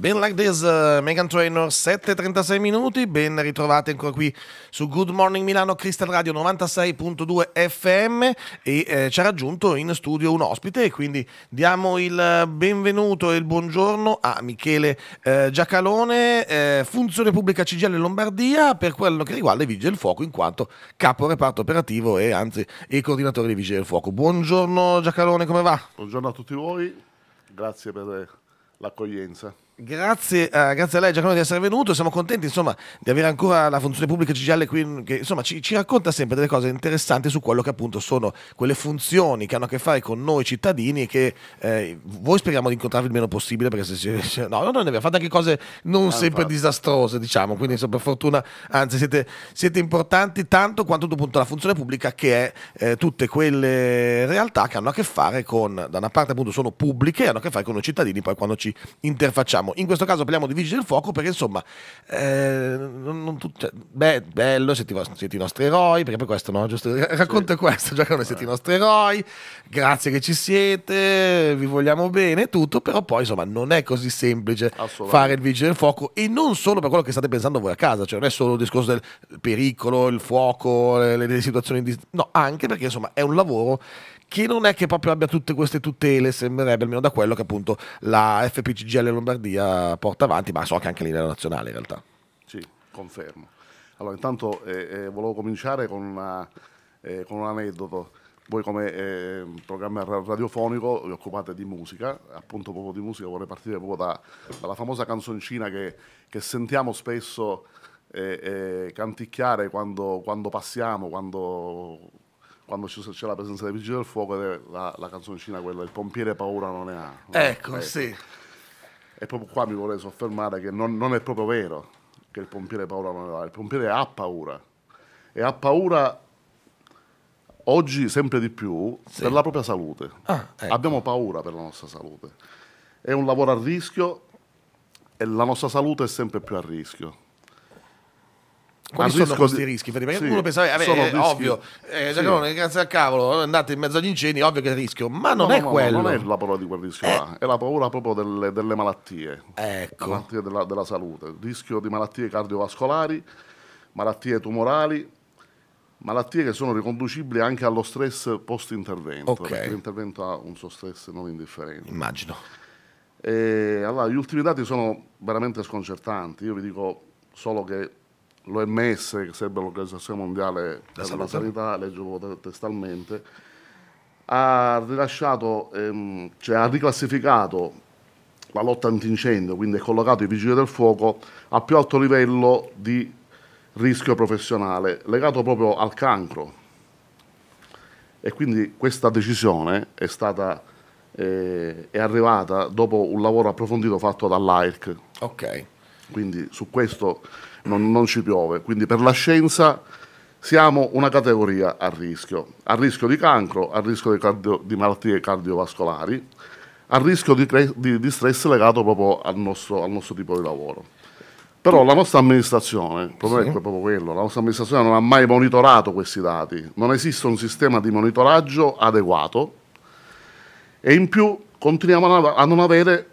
Ben Like This, eh, Megan Trainor, 7.36 minuti, ben ritrovati ancora qui su Good Morning Milano, Crystal Radio 96.2 FM e eh, ci ha raggiunto in studio un ospite e quindi diamo il benvenuto e il buongiorno a Michele eh, Giacalone, eh, Funzione Pubblica CGL Lombardia per quello che riguarda i Vigili del Fuoco in quanto capo reparto operativo e anzi e coordinatore dei Vigili del Fuoco. Buongiorno Giacalone, come va? Buongiorno a tutti voi, grazie per l'accoglienza. Grazie, uh, grazie, a lei Giacomo di essere venuto, siamo contenti insomma, di avere ancora la funzione pubblica Cigialle qui che insomma, ci, ci, racconta sempre delle cose interessanti su quello che appunto sono quelle funzioni che hanno a che fare con noi cittadini e che eh, voi speriamo di incontrarvi il meno possibile perché se, se, se no, noi ne abbiamo fatte anche cose non ah, sempre infatti. disastrose diciamo, quindi insomma, per fortuna anzi siete, siete importanti tanto quanto appunto la funzione pubblica che è eh, tutte quelle realtà che hanno a che fare con, da una parte appunto sono pubbliche e hanno a che fare con noi cittadini poi quando ci interfacciamo parliamo? In questo caso parliamo di Vigili del Fuoco perché insomma, eh, non, non tutte, cioè, beh, bello, siete i, vostri, siete i, nostri eroi, perché poi questo no, giusto? Racconto sì. questo, Giacomo, siete i eh. nostri eroi, grazie che ci siete, vi vogliamo bene, tutto, però poi insomma non è così semplice fare il Vigili del Fuoco e non solo per quello che state pensando voi a casa, cioè non è solo il discorso del pericolo, il fuoco, le, le situazioni di... No, anche perché insomma è un lavoro che non è che proprio abbia tutte queste tutele, sembrerebbe almeno da quello che appunto la FPCGL Lombardia porta avanti, ma so che anche a livello nazionale in realtà. Sì, confermo. Allora, intanto eh, eh, volevo cominciare con, una, eh, con, un aneddoto. Voi come eh, programma radiofonico vi occupate di musica, appunto proprio di musica vorrei partire proprio da, dalla famosa canzoncina che, che sentiamo spesso eh, eh, canticchiare quando, quando passiamo, quando quando c'è la presenza dei Vigili del Fuoco, la, la canzoncina quella, il pompiere paura non ne ha. Ecco, ecco, sì. E proprio qua mi vorrei soffermare che non, non, è proprio vero che il pompiere paura non ne ha, il pompiere ha paura. E ha paura oggi sempre di più sì. per la propria salute. Ah, ecco. Abbiamo paura per la nostra salute. È un lavoro a rischio e la nostra salute è sempre più a rischio. Quali sono risco... questi rischi? Perché uno sì, pensa, eh, vabbè, è eh, ovvio, eh, sì. grazie al cavolo, andate in mezzo agli incendi, ovvio che è rischio, ma non no, è no, quello. non è la paura di quel rischio eh. là, è la paura proprio delle, delle malattie, ecco. malattie della, della salute, il rischio di malattie cardiovascolari, malattie tumorali, malattie che sono riconducibili anche allo stress post-intervento, okay. perché l'intervento ha un suo stress non indifferente. Immagino. E, eh, allora, gli ultimi dati sono veramente sconcertanti, io vi dico solo che l'OMS, che sarebbe l'Organizzazione Mondiale la della Sanità, leggevo testalmente, ha rilasciato, ehm, cioè ha riclassificato la lotta antincendio, quindi ha collocato i vigili del fuoco a più alto livello di rischio professionale, legato proprio al cancro. E quindi questa decisione è stata eh, è arrivata dopo un lavoro approfondito fatto dall'AIRC. Ok. Quindi su questo non, non ci piove. Quindi per la scienza siamo una categoria a rischio, a rischio di cancro, a rischio di, cardio, di malattie cardiovascolari, a rischio di, di, di stress legato proprio al nostro, al nostro, tipo di lavoro. Però la nostra amministrazione, il problema sì. è proprio quello, la nostra amministrazione non ha mai monitorato questi dati, non esiste un sistema di monitoraggio adeguato e in più continuiamo a non avere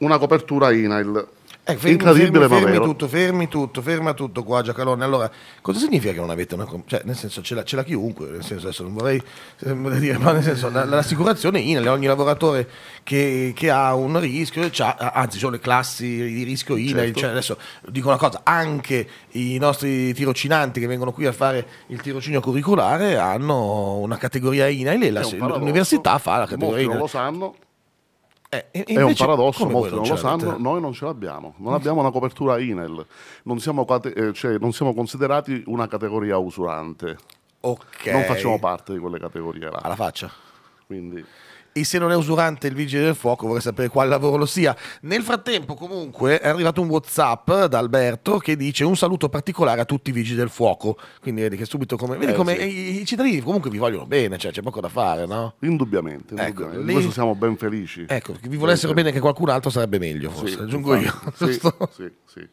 una copertura INAIL eh, fermi, Incredibile, fermi, ma fermi vero. tutto, fermi tutto, ferma tutto qua Giacalone. Allora, cosa significa che non avete una... Cioè, nel senso, ce l'ha, ce l'ha chiunque, nel senso, adesso non vorrei eh, dire, ma nel senso, la, l'assicurazione INAL, ogni lavoratore che, che ha un rischio, anzi, sono le classi di rischio INAL, certo. cioè, adesso dico una cosa, anche i nostri tirocinanti che vengono qui a fare il tirocinio curriculare hanno una categoria INAL e la, l'università fa la categoria INAL. non lo sanno. Eh, è un paradosso, molti non lo sanno, noi non ce l'abbiamo, non abbiamo una copertura INEL, non siamo, eh, cioè, non siamo considerati una categoria usurante, okay. non facciamo parte di quelle categorie là. Alla faccia. Quindi e se non è usurante il vigile del fuoco vorrei sapere quale lavoro lo sia. Nel frattempo comunque è arrivato un Whatsapp da Alberto che dice un saluto particolare a tutti i vigili del fuoco, quindi vedi che subito come, vedi eh, come sì. i, i, cittadini comunque vi vogliono bene, cioè c'è poco da fare, no? Indubbiamente, ecco, indubbiamente. Ecco, questo siamo ben felici. Ecco, che vi volessero sì, bene che qualcun altro sarebbe meglio, forse, sì, aggiungo infatti. io. Sì, sì, sì.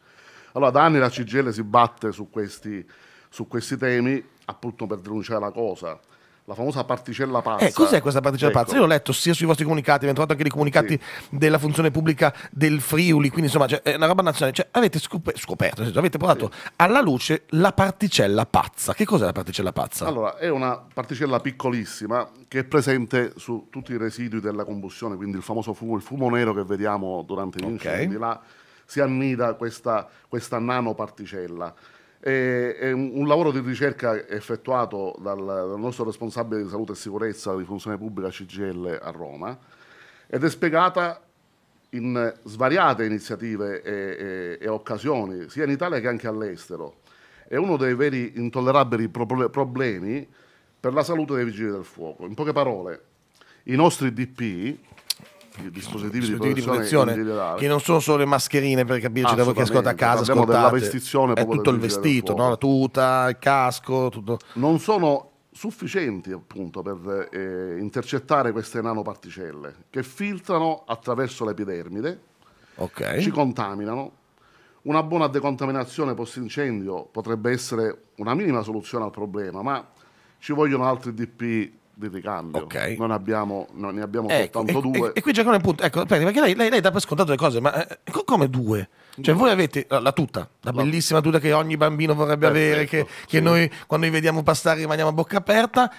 Allora da anni la CGL si batte su questi, su questi temi appunto per denunciare la cosa la famosa particella pazza. Eh, cos'è questa particella ecco. pazza? Io l'ho letto sia sui vostri comunicati, abbiamo trovato anche dei comunicati sì. della funzione pubblica del Friuli, quindi insomma cioè, è una roba nazionale. Cioè, avete scop- scoperto, senso, avete provato sì. alla luce la particella pazza. Che cos'è la particella pazza? Allora, è una particella piccolissima che è presente su tutti i residui della combustione, quindi il famoso fumo, il fumo nero che vediamo durante gli okay. incendi. Là si annida questa, questa nanoparticella è un lavoro di ricerca effettuato dal, dal, nostro responsabile di salute e sicurezza di funzione pubblica CGL a Roma ed è spiegata in svariate iniziative e, e, e occasioni, sia in Italia che anche all'estero. È uno dei veri intollerabili problemi per la salute dei vigili del fuoco. In poche parole, i nostri DP dispositivi, dispositivi di protezione, di protezione che non sono solo le mascherine per capirci da voi che ascolta a casa Parliamo della vestizione è tutto il vestito no? la tuta il casco tutto. non sono sufficienti appunto per eh, intercettare queste nanoparticelle che filtrano attraverso l'epidermide okay. ci contaminano una buona decontaminazione post incendio potrebbe essere una minima soluzione al problema ma ci vogliono altri DP di ricambio. Okay. Non, abbiamo, non ne abbiamo ecco, soltanto e, due. E, e qui Giacomo è punto. Ecco, perché lei, lei, lei, dà per scontato le cose, ma eh, come due? Cioè, no. voi avete la, la tuta, la, la bellissima tuta che ogni bambino vorrebbe Perfetto, avere, che, sì. che noi quando li vediamo passare rimaniamo a bocca aperta.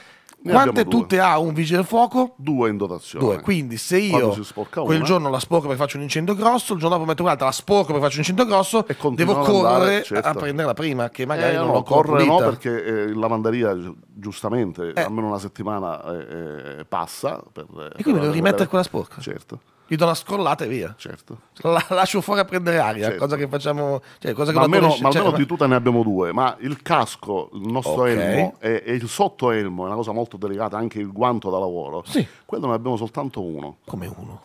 Quante tutte ha un vigile del fuoco? Due in dotazione. Due. Quindi se io quel una, giorno la sporco perché faccio un incendio grosso, il giorno dopo metto un'altra, la sporco perché faccio un incendio grosso, e devo correre andare, certo. a prendere la prima, che magari eh, non no, l'ho corre no, perché eh, in lavanderia giustamente eh. almeno una settimana eh, eh passa. Per, eh, e quindi devo rimettere quella sporca. Certo gli do una scrollata e via. Certo. La lascio fuori a prendere aria, certo. cosa che facciamo... Cioè, cosa che ma almeno, ma almeno cioè, di tutte ne abbiamo due, ma il casco, il nostro okay. elmo e, e il sottoelmo, è una cosa molto delicata, anche il guanto da lavoro. Sì. Quello ne abbiamo soltanto uno. Come uno?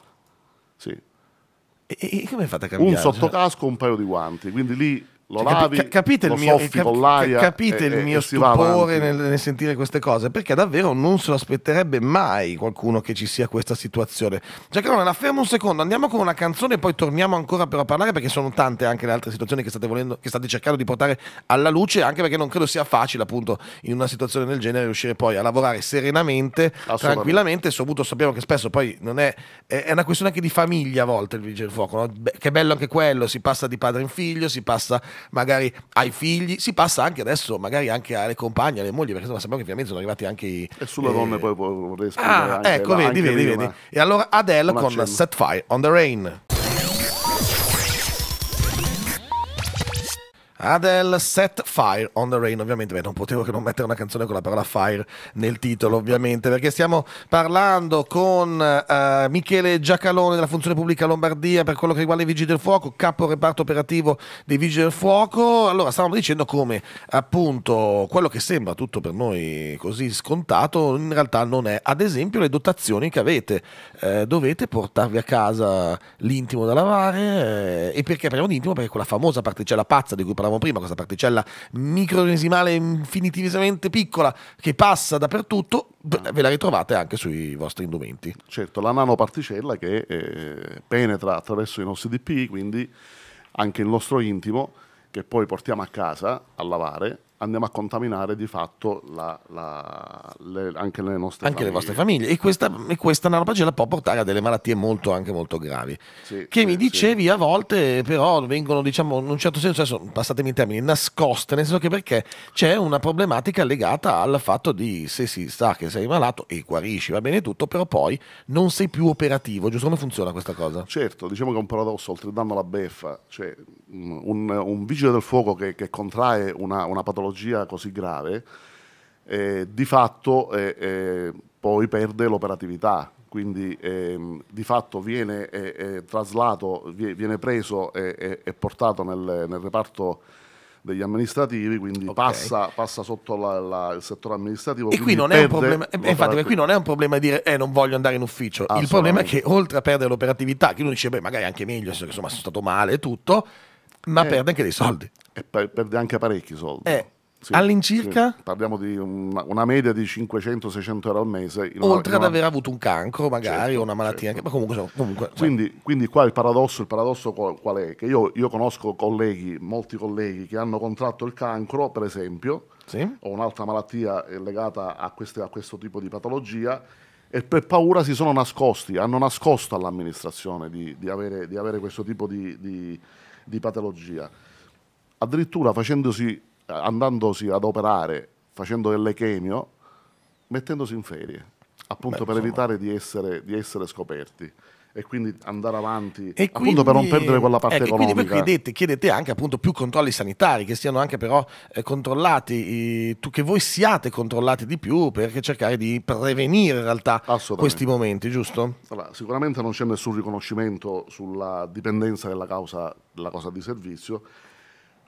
Sì. E, e come fate a cambiare? Un sottocasco, un paio di guanti, quindi lì lo cioè, lavi, cap capite lo il mio, soffi cap l'aria capite e, il mio stupore nel, nel, sentire queste cose perché davvero non se lo aspetterebbe mai qualcuno che ci sia questa situazione Giacalone la fermo un secondo andiamo con una canzone e poi torniamo ancora per parlare perché sono tante anche le altre situazioni che state, volendo, che state cercando di portare alla luce anche perché non credo sia facile appunto in una situazione del genere riuscire poi a lavorare serenamente tranquillamente soprattutto sappiamo che spesso poi non è, è una questione anche di famiglia a volte il vigile del fuoco no? che bello anche quello si passa di padre in figlio si passa magari ai figli, si passa anche adesso magari anche alle compagne, alle mogli, perché insomma sappiamo che finalmente sono arrivati anche i... E sulle eh... donne poi vorrei scrivere ah, anche, Ecco, la, vedi, vedi, vedi. E allora Adele con Set Fire on the Rain. Adele Set Fire on the Rain, ovviamente, beh, non potevo che non mettere una canzone con la parola fire nel titolo, ovviamente, perché stiamo parlando con uh, Michele Giacalone della Funzione Pubblica Lombardia per quello che riguarda i Vigili del Fuoco, capo reparto operativo dei Vigili del Fuoco. Allora, stavamo dicendo come appunto quello che sembra tutto per noi così scontato, in realtà non è. Ad esempio, le dotazioni che avete, eh, dovete portarvi a casa l'intimo da lavare eh, e perché parliamo di intimo? Perché quella famosa particella cioè pazza di cui parlavamo parlavamo prima, questa particella microresimale infinitivisamente piccola che passa dappertutto, ah. ve la ritrovate anche sui vostri indumenti. Certo, la nanoparticella che eh, penetra attraverso i nostri DPI, quindi anche il nostro intimo, che poi portiamo a casa a lavare andiamo a contaminare di fatto la, la, le, anche le nostre anche famiglie. le vostre famiglie e questa, e questa narpagella può portare a delle malattie molto anche molto gravi sì, che sì, mi dicevi sì. a volte però vengono diciamo in un certo senso adesso passatemi i termini nascoste nel senso che perché c'è una problematica legata al fatto di se si sa che sei malato e guarisci va bene tutto però poi non sei più operativo giusto come funziona questa cosa? certo diciamo che è un paradosso oltre dando la beffa cioè un, un vigile del fuoco che, che contrae una, una patologia patologia così grave, eh, di fatto eh, eh, poi perde l'operatività, quindi ehm, di fatto viene eh, eh traslato, viene preso eh, e, portato nel, nel, reparto degli amministrativi, quindi okay. passa, passa, sotto la, la, il settore amministrativo. E qui non, è un problema, infatti, qui non è un problema di dire eh, non voglio andare in ufficio, il problema è che oltre a perdere l'operatività, che uno dice beh magari anche meglio, insomma sono stato male e tutto, ma eh, perde anche dei soldi. E perde anche parecchi soldi. Eh, sì, All'incirca? Sì. Parliamo di una, una media di 500-600 euro al mese. Oltre una, ad aver avuto un cancro magari certo, o una malattia, certo. ma comunque... comunque cioè quindi, quindi, qua il paradosso, il paradosso qual è? Che io, io, conosco colleghi, molti colleghi che hanno contratto il cancro, per esempio, sì. o un'altra malattia legata a, queste, a questo tipo di patologia, e per paura si sono nascosti, hanno nascosto all'amministrazione di, di, avere, di avere questo tipo di, di, di patologia. Addirittura facendosi andandosi ad operare, facendo delle chemio, mettendosi in ferie, appunto Beh, per insomma. evitare di essere, di essere scoperti e quindi andare avanti e appunto quindi, per non perdere quella parte ecco, economica. Quindi chiedete, chiedete, anche appunto più controlli sanitari, che siano anche però eh, controllati, eh, tu, che voi siate controllati di più per cercare di prevenire in realtà questi momenti, giusto? Allora, sicuramente non c'è nessun riconoscimento sulla dipendenza della causa, della causa di servizio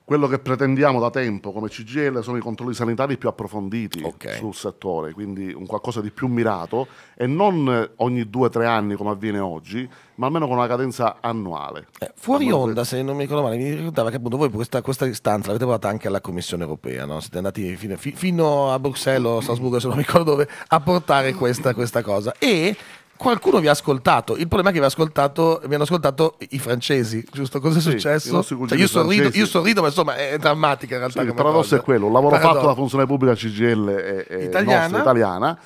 quello che pretendiamo da tempo come CGL sono i controlli sanitari più approfonditi okay. sul settore, quindi un qualcosa di più mirato e non ogni due o tre anni come avviene oggi, ma almeno con una cadenza annuale. Eh, fuori allora, onda, se non mi ricordo male, mi ricordava che appunto voi questa, questa istanza l'avete portata anche alla Commissione europea, no? siete andati fino, fino a Bruxelles o a Strasburgo, se non mi ricordo dove, a portare questa, questa cosa. E qualcuno vi ha ascoltato. Il problema è che vi, ascoltato, vi hanno ascoltato i francesi, giusto? Cosa è sì, successo? Cioè, io, sorrido, io, sorrido, ma insomma è drammatica in realtà. Sì, il paradosso è quello: lavoro Paradox. fatto dalla funzione pubblica CGL è, è italiana. Nostra, italiana.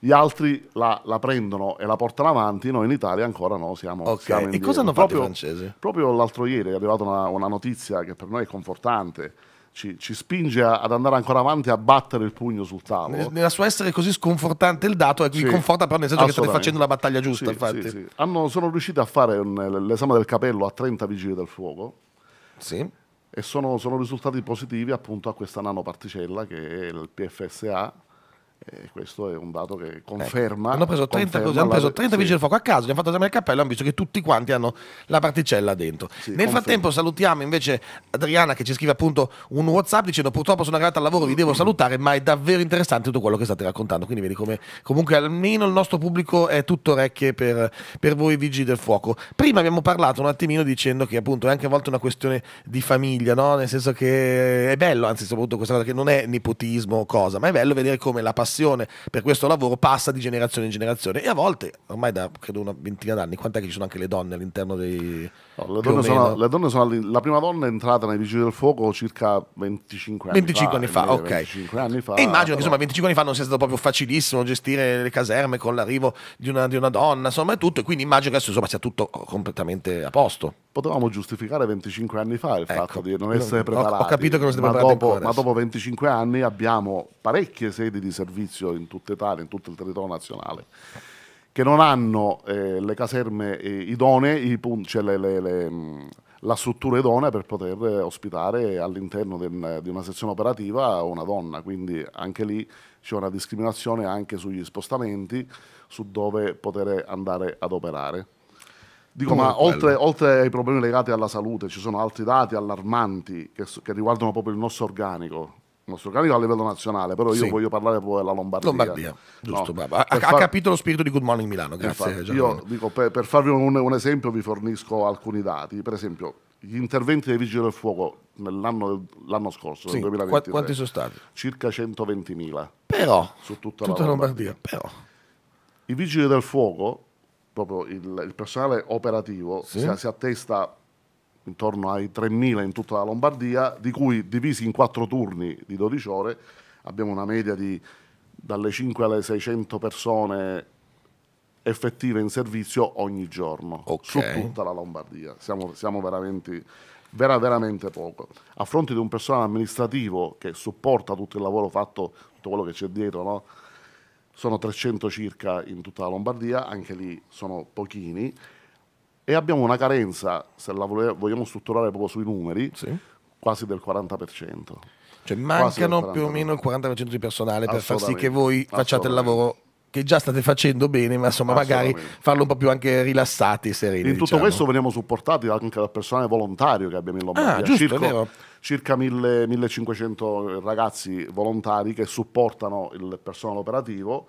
Gli altri la, la, prendono e la portano avanti, noi in Italia ancora no, siamo, okay. siamo indietro. E cosa hanno fatto proprio, i francesi? Proprio l'altro ieri è arrivata una, una notizia che per noi è confortante ci, ci, spinge ad andare ancora avanti a battere il pugno sul tavolo. Nella sua essere così sconfortante il dato, è, sì, mi conforta però nel senso che state facendo la battaglia giusta. Sì, infatti. Sì, Hanno, sono riusciti a fare l'esame del capello a 30 vigili del fuoco. Sì. E sono, sono risultati positivi appunto a questa nanoparticella che è il PFSA, e questo è un dato che eh, conferma. hanno preso 30, così, hanno preso 30 sì. vigili del fuoco a caso, gli hanno fatto esaminare il cappello e hanno visto che tutti quanti hanno la particella dentro. Sì, Nel conferma. frattempo salutiamo invece Adriana che ci scrive appunto un WhatsApp dicendo purtroppo sono arrivato al lavoro, vi devo mm. salutare, ma è davvero interessante tutto quello che state raccontando. Quindi vedi come comunque almeno il nostro pubblico è tutto orecchie per, per voi vigili del fuoco. Prima abbiamo parlato un attimino dicendo che appunto è anche a volte una questione di famiglia, no? Nel senso che è bello, anzi soprattutto questa cosa che non è nipotismo o cosa, ma è bello vedere come la passione passione per questo lavoro passa di generazione in generazione e a volte, ormai da credo una ventina d'anni, quant'è che ci sono anche le donne all'interno dei... No, le, donne sono, le, donne sono, la prima donna è entrata nei Vigili del Fuoco circa 25 anni 25 fa. Anni fa ok. 25 anni fa. E immagino però... che insomma 25 anni fa non sia stato proprio facilissimo gestire le caserme con l'arrivo di una, di una donna, insomma è tutto, e quindi immagino che adesso insomma sia tutto completamente a posto potevamo giustificare 25 anni fa il ecco, fatto di non essere preparati. Ho, ho capito che non siete ma preparati dopo, Ma dopo 25 anni abbiamo parecchie sedi di servizio servizio in tutta Italia, in tutto il territorio nazionale, che non hanno eh, le caserme eh, idonee, i punti, cioè le, le, le, mm, la struttura idonea per poter eh, ospitare all'interno di una sezione operativa una donna, quindi anche lì c'è una discriminazione anche sugli spostamenti, su dove poter andare ad operare. Dico, ma oltre, oltre, ai problemi legati alla salute, ci sono altri dati allarmanti che, che riguardano proprio il nostro organico il nostro organico a livello nazionale, però io sì. voglio parlare poi della Lombardia. Lombardia, giusto, no. ha, ha, capito lo spirito di Good Morning Milano, grazie. Infatti, io dico, per, per farvi un, un, esempio vi fornisco alcuni dati, per esempio gli interventi dei Vigili del Fuoco l'anno scorso, sì. nel 2023. Quanti sono stati? Circa 120.000. Però, su tutta, tutta la Lombardia. Lombardia. Però. I Vigili del Fuoco, proprio il, il personale operativo, sì. si, si attesta intorno ai 3.000 in tutta la Lombardia, di cui divisi in quattro turni di 12 ore abbiamo una media di dalle 5 alle 600 persone effettive in servizio ogni giorno okay. su tutta la Lombardia. Siamo, siamo veramente, vera, veramente poco. A fronte di un personale amministrativo che supporta tutto il lavoro fatto, tutto quello che c'è dietro, no? sono 300 circa in tutta la Lombardia, anche lì sono pochini e abbiamo una carenza, se la vogliamo strutturare proprio sui numeri, sì. quasi del 40%. Cioè mancano più o meno il 40% di personale per far sì che voi facciate il lavoro che già state facendo bene, ma insomma magari farlo un po' più anche rilassati, e sereni. In tutto diciamo. questo veniamo supportati anche dal personale volontario che abbiamo in Lombardia, ah, giusto, circa, circa 1000, 1500 ragazzi volontari che supportano il personale operativo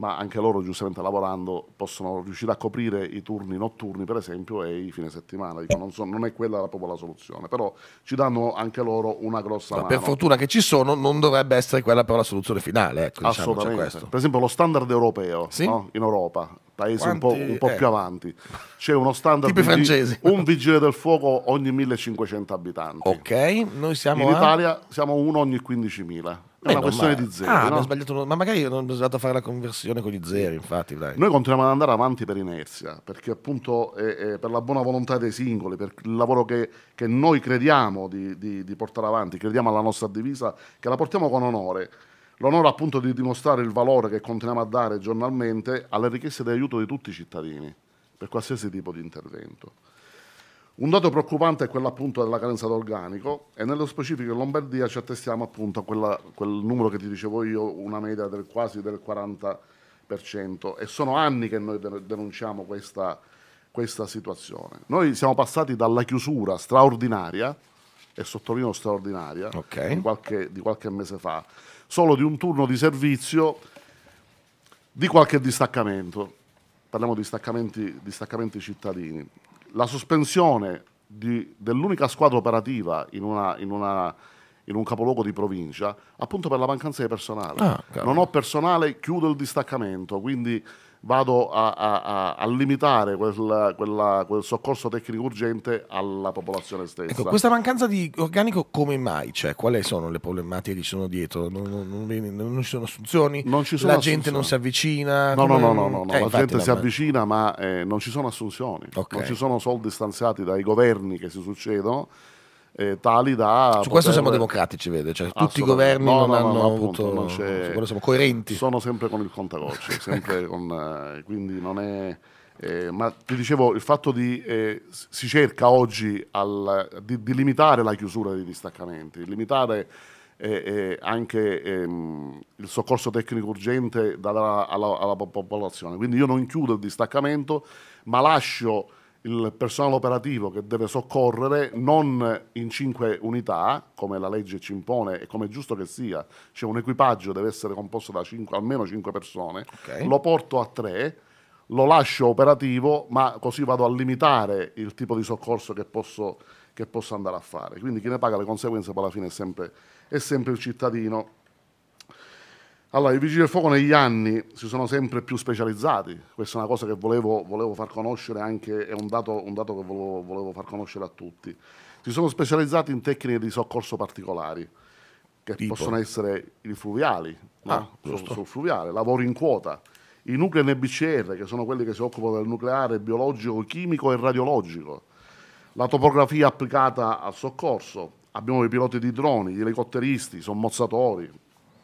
ma anche loro giustamente lavorando possono riuscire a coprire i turni notturni per esempio e i fine settimana. Dico, non, so, non, è quella proprio la soluzione, però ci danno anche loro una grossa ma mano. Per fortuna che ci sono, non dovrebbe essere quella però la soluzione finale. Ecco, diciamo, cioè Assolutamente. Diciamo, per esempio lo standard europeo sì? no? in Europa, paesi Quanti... un po', un po eh. più avanti, c'è uno standard tipo francesi. un vigile del fuoco ogni 1500 abitanti. Ok, noi siamo in a... Italia siamo uno ogni 15.000. È una questione ma... di zero. Ah, no? sbagliato, ma magari non a fare la conversione con gli zeri, infatti. Dai. Noi continuiamo ad andare avanti per inerzia, perché appunto è, è per la buona volontà dei singoli, per il lavoro che, che noi crediamo di, di, di portare avanti, crediamo alla nostra divisa, che la portiamo con onore. L'onore appunto di dimostrare il valore che continuiamo a dare giornalmente alle richieste di aiuto di tutti i cittadini, per qualsiasi tipo di intervento. Un dato preoccupante è quello appunto della carenza d'organico e nello specifico in Lombardia ci attestiamo appunto a quella, quel numero che ti dicevo io, una media del quasi del 40% e sono anni che noi denunciamo questa, questa situazione. Noi siamo passati dalla chiusura straordinaria, e sottolineo straordinaria, okay. di, qualche, di qualche mese fa, solo di un turno di servizio di qualche distaccamento, parliamo di distaccamenti, distaccamenti cittadini la sospensione dell'unica squadra operativa in, una, in, una, in, un capoluogo di provincia appunto per la mancanza di personale. Ah, non ho personale, chiudo il distaccamento, quindi vado a, a, a limitare quel, quella, quel, soccorso tecnico urgente alla popolazione stessa. Ecco, questa mancanza di organico come mai c'è? Cioè, quali sono le problematiche che ci sono dietro? Non, non, non ci sono assunzioni? Non ci sono la assunzioni. gente non si avvicina? No, come... no, no, no, no eh, la gente si avvicina ma eh, non ci sono assunzioni, okay. non ci sono soldi stanziati dai governi che si succedono eh, tali da... Su poter... questo siamo democratici, vede, cioè, tutti i governi no, non no, hanno no, avuto... Non siamo coerenti. Sono sempre con il contagoccio, sempre con, eh, quindi non è... Eh, ma ti dicevo, il fatto di eh, si cerca oggi al, di, di, limitare la chiusura dei distaccamenti, limitare eh, eh anche ehm, il soccorso tecnico urgente da, da, alla, alla popolazione. Quindi io non chiudo il distaccamento, ma lascio il personale operativo che deve soccorrere non in cinque unità, come la legge ci impone e come è giusto che sia, cioè un equipaggio deve essere composto da cinque, almeno cinque persone, okay. lo porto a tre, lo lascio operativo, ma così vado a limitare il tipo di soccorso che posso, che posso andare a fare. Quindi chi ne paga le conseguenze poi alla fine è sempre, è sempre il cittadino. Allora, i vigili del fuoco negli anni si sono sempre più specializzati, questa è una cosa che volevo, volevo far conoscere anche, è un dato, un dato che volevo, volevo, far conoscere a tutti. Si sono specializzati in tecniche di soccorso particolari, che tipo. possono essere i fluviali, ah, no? sul, sul fluviale, lavori in quota, i nuclei NBCR, che sono quelli che si occupano del nucleare biologico, chimico e radiologico, la topografia applicata al soccorso, abbiamo i piloti di droni, gli elicotteristi, i sommozzatori,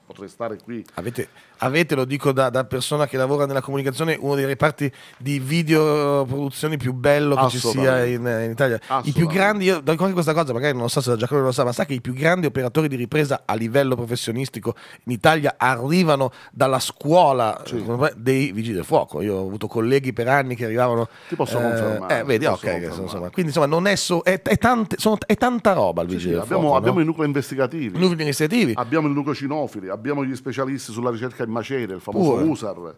potrei stare qui. Avete, avete lo dico da, da, persona che lavora nella comunicazione, uno dei reparti di videoproduzioni più bello che ci sia in, in Italia. I più grandi, io anche questa cosa, magari non so se Giacomo lo sa, ma sa che i più grandi operatori di ripresa a livello professionistico in Italia arrivano dalla scuola sì. dei vigili del fuoco. Io ho avuto colleghi per anni che arrivavano. Ti posso eh, confermare. Eh, vedi, ok. Insomma. Quindi insomma, non è, so, è, è, tante, sono, è tanta roba il vigile sì, del abbiamo, fuoco. Abbiamo no? i nuclei investigativi. Nuclei investigativi. Abbiamo il nucleo cinofili abbiamo gli specialisti sulla ricerca in macerie, il famoso Pure. USAR,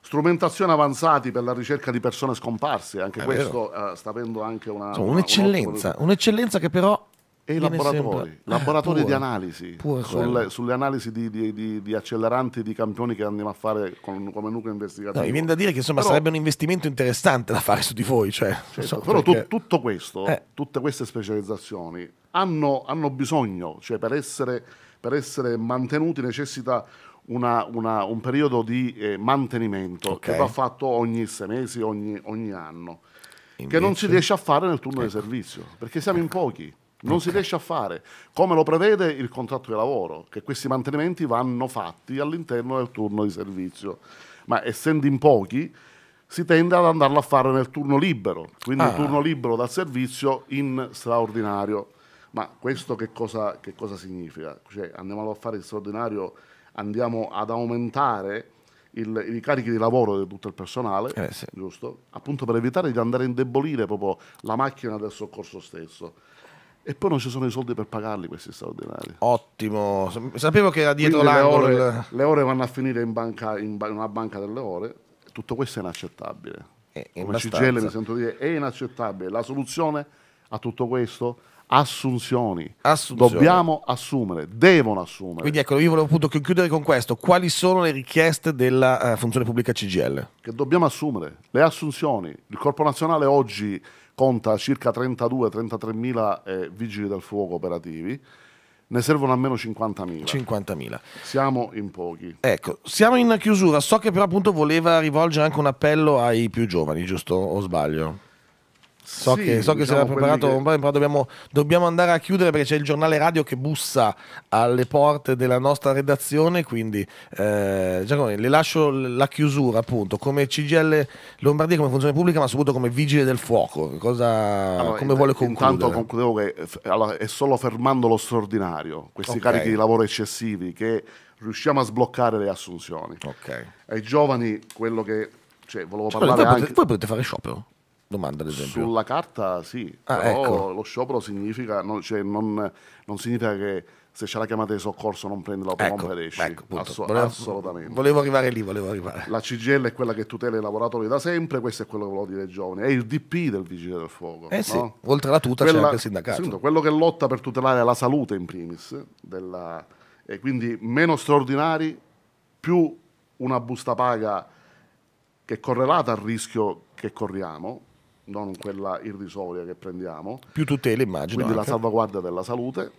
strumentazioni avanzati per la ricerca di persone scomparse, anche È questo uh, sta avendo anche una... Insomma, un'eccellenza, un un'eccellenza che però e i laboratori, sempre... laboratori eh, pure, di analisi, sulle, sulle, analisi di, di, di, di, acceleranti di campioni che andiamo a fare con, come nucleo investigativo. No, mi viene da dire che insomma, però, sarebbe un investimento interessante da fare su di voi. Cioè, certo, so, però perché... tu, tutto questo, eh. tutte queste specializzazioni hanno, hanno bisogno, cioè per essere per essere mantenuti necessita una, una, un periodo di eh, mantenimento okay. che va fatto ogni sei mesi, ogni, ogni anno, Invece? che non si riesce a fare nel turno ecco. di servizio, perché siamo in pochi. Non okay. si riesce a fare, come lo prevede il contratto di lavoro, che questi mantenimenti vanno fatti all'interno del turno di servizio. Ma essendo in pochi, si tende ad andarlo a fare nel turno libero, quindi ah. il turno libero dal servizio in straordinario. Ma questo che cosa, che cosa significa? Cioè, andiamo a fare il straordinario, andiamo ad aumentare il, i carichi di lavoro di tutto il personale, eh sì. giusto? Appunto per evitare di andare a indebolire proprio la macchina del soccorso stesso. E poi non ci sono i soldi per pagarli questi straordinari. Ottimo, sapevo che era dietro Quindi l'angolo. Le ore, le ore, vanno a finire in, banca, in ba- una banca delle ore, tutto questo è inaccettabile. Eh, è Come CGL mi sento dire, è inaccettabile. La soluzione a tutto questo Assunzioni. assunzioni. Dobbiamo assumere, devono assumere. Quindi ecco, io volevo appunto chiudere con questo. Quali sono le richieste della uh, funzione pubblica CGL? Che dobbiamo assumere, le assunzioni. Il Corpo Nazionale oggi conta circa 32-33 mila eh, vigili del fuoco operativi ne servono almeno 50.000. 50.000. Siamo in pochi. Ecco, siamo in chiusura. So che però appunto voleva rivolgere anche un appello ai più giovani, giusto o sbaglio? So, sì, che, so diciamo che si era preparato che... però dobbiamo, dobbiamo, andare a chiudere perché c'è il giornale radio che bussa alle porte della nostra redazione, quindi eh, Giacomini, le lascio la chiusura appunto, come CGL Lombardia, come funzione pubblica, ma soprattutto come vigile del fuoco, cosa, allora, ah, come vuole concludere? Intanto concludevo che allora, è solo fermando lo straordinario, questi okay. carichi di lavoro eccessivi, che riusciamo a sbloccare le assunzioni. Okay. Ai giovani quello che... Cioè, volevo cioè, parlare voi, potete, voi potete fare sciopero? Domanda ad esempio. Sulla carta sì, ah, però ecco. lo sciopero significa, non, cioè, non, non significa che se c'è la chiamata di soccorso non prendi l'automobile ecco, esci. Ecco, Asso volevo, assolutamente. Volevo arrivare lì, volevo arrivare. La CGL è quella che tutela i lavoratori da sempre, questo è quello che volevo dire ai giovani, è il DP del Vigile del Fuoco. Eh sì, oltre alla tuta quella, c'è anche il sindacato. Sento, quello che lotta per tutelare la salute in primis, della, e quindi meno straordinari, più una busta paga che è correlata al rischio che corriamo, non quella irrisoria che prendiamo. Più tutele, immagino. Quindi anche. la salvaguardia della salute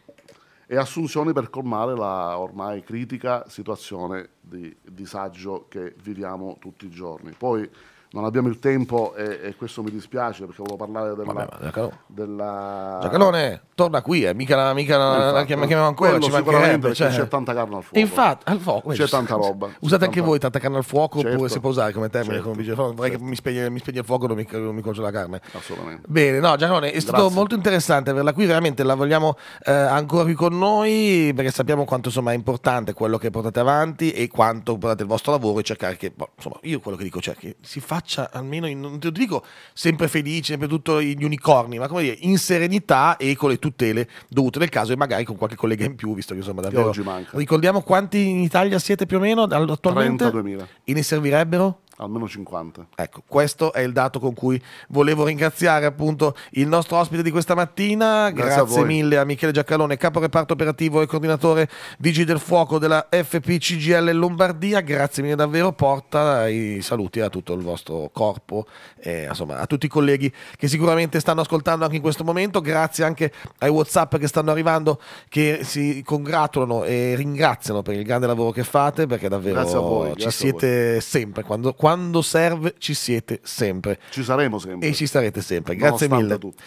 e assunzioni per colmare la ormai critica situazione di disagio che viviamo tutti i giorni. Poi non abbiamo il tempo e, e, questo mi dispiace perché volevo parlare della... Vabbè, Giacalone. della... Giacalone, torna qui, eh. mica, la, mica la, chiamiamo ancora, ci sicuramente cioè... c'è tanta carne al fuoco. Infatti, al fuoco. C'è tanta roba. Usate tanta... anche voi tanta carne al fuoco, certo. oppure si può usare come termine, certo. come dice certo. vorrei che mi spegne, mi spegne, il fuoco non mi, non mi concio la carne. Assolutamente. Bene, no Giacalone, è stato molto interessante averla qui, veramente la vogliamo eh, ancora qui con noi perché sappiamo quanto insomma, è importante quello che portate avanti e quanto portate il vostro lavoro e cercare che, boh, insomma, io quello che dico, cioè che si faccia faccia, almeno in, non te lo dico sempre felice, sempre tutto gli unicorni, ma come dire, in serenità e con le tutele dovute nel caso e magari con qualche collega in più, visto che insomma davvero... Che oggi manca. Ricordiamo quanti in Italia siete più o meno attualmente? 32.000. E ne servirebbero? Almeno 50. Ecco, questo è il dato con cui volevo ringraziare appunto il nostro ospite di questa mattina. Grazie, Grazie a mille a Michele Giacalone, capo reparto operativo e coordinatore Vigili del Fuoco della FPCGL Lombardia. Grazie mille davvero, porta i saluti a tutto il vostro corpo e insomma a tutti i colleghi che sicuramente stanno ascoltando anche in questo momento. Grazie anche ai WhatsApp che stanno arrivando, che si congratulano e ringraziano per il grande lavoro che fate perché davvero ci Grazie siete sempre quando quando serve ci siete sempre. Ci saremo sempre. E ci sarete sempre. Grazie Nonostante mille. tutti.